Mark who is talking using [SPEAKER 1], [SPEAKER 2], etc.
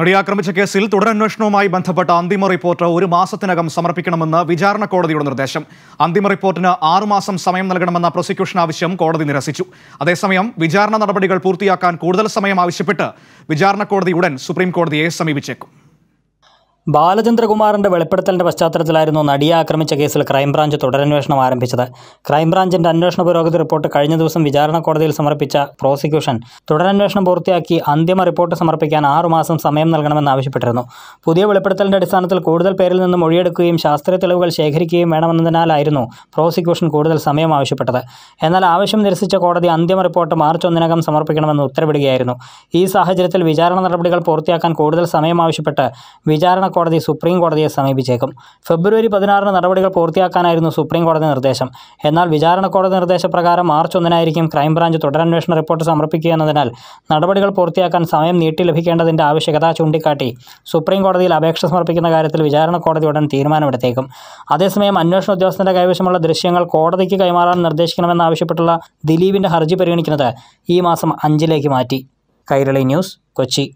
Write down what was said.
[SPEAKER 1] നടി ആക്രമിച്ച കേസിൽ തുടരന്വേഷണവുമായി ബന്ധപ്പെട്ട അന്തിമ റിപ്പോർട്ട് ഒരു മാസത്തിനകം സമർപ്പിക്കണമെന്ന് വിചാരണ കോടതിയുടെ നിർദ്ദേശം അന്തിമ റിപ്പോർട്ടിന് ആറുമാസം സമയം നൽകണമെന്ന പ്രോസിക്യൂഷൻ ആവശ്യം കോടതി നിരസിച്ചു അതേസമയം വിചാരണ നടപടികൾ പൂർത്തിയാക്കാൻ കൂടുതൽ സമയം ആവശ്യപ്പെട്ട് വിചാരണ കോടതി ഉടൻ സുപ്രീം കോടതിയെ സമീപിച്ചേക്കും
[SPEAKER 2] ബാലചന്ദ്രകുമാറിന്റെ വെളിപ്പെടുത്തലിന്റെ പശ്ചാത്തലത്തിലായിരുന്നു നടിയെ ആക്രമിച്ച കേസിൽ ക്രൈംബ്രാഞ്ച് തുടരന്വേഷണം ആരംഭിച്ചത് ക്രൈംബ്രാഞ്ചിന്റെ അന്വേഷണ പുരോഗതി റിപ്പോർട്ട് കഴിഞ്ഞ ദിവസം വിചാരണ കോടതിയിൽ സമർപ്പിച്ച പ്രോസിക്യൂഷൻ തുടരന്വേഷണം പൂർത്തിയാക്കി അന്തിമ റിപ്പോർട്ട് സമർപ്പിക്കാൻ ആറുമാസം സമയം നൽകണമെന്ന് ആവശ്യപ്പെട്ടിരുന്നു പുതിയ വെളിപ്പെടുത്തലിന്റെ അടിസ്ഥാനത്തിൽ കൂടുതൽ പേരിൽ നിന്ന് മൊഴിയെടുക്കുകയും ശാസ്ത്രീയ തെളിവുകൾ ശേഖരിക്കുകയും വേണമെന്നതിനാലായിരുന്നു പ്രോസിക്യൂഷൻ കൂടുതൽ സമയം ആവശ്യപ്പെട്ടത് എന്നാൽ ആവശ്യം നിരസിച്ച കോടതി അന്തിമ റിപ്പോർട്ട് മാർച്ച് ഒന്നിനകം സമർപ്പിക്കണമെന്ന് ഉത്തരവിടുകയായിരുന്നു ഈ സാഹചര്യത്തിൽ വിചാരണ നടപടികൾ പൂർത്തിയാക്കാൻ കൂടുതൽ സമയം ആവശ്യപ്പെട്ട് വിചാരണ കോടതി സുപ്രീം കോടതിയെ സമീപിച്ചേക്കും ഫെബ്രുവരി പതിനാറിന് നടപടികൾ പൂർത്തിയാക്കാനായിരുന്നു സുപ്രീം കോടതി നിർദ്ദേശം എന്നാൽ വിചാരണ കോടതി നിർദ്ദേശപ്രകാരം മാർച്ച് ഒന്നിനായിരിക്കും ക്രൈംബ്രാഞ്ച് തുടരന്വേഷണ റിപ്പോർട്ട് സമർപ്പിക്കുക എന്നതിനാൽ നടപടികൾ പൂർത്തിയാക്കാൻ സമയം നീട്ടി ലഭിക്കേണ്ടതിൻ്റെ ആവശ്യകത ചൂണ്ടിക്കാട്ടി സുപ്രീം കോടതിയിൽ അപേക്ഷ സമർപ്പിക്കുന്ന കാര്യത്തിൽ വിചാരണ കോടതി ഉടൻ തീരുമാനമെടുത്തേക്കും അതേസമയം അന്വേഷണ ഉദ്യോഗസ്ഥന്റെ കൈവശമുള്ള ദൃശ്യങ്ങൾ കോടതിക്ക് കൈമാറാൻ നിർദ്ദേശിക്കണമെന്നാവശ്യപ്പെട്ടുള്ള ദിലീപിന്റെ ഹർജി പരിഗണിക്കുന്നത് ഈ മാസം അഞ്ചിലേക്ക് മാറ്റി കൈരളി ന്യൂസ് കൊച്ചി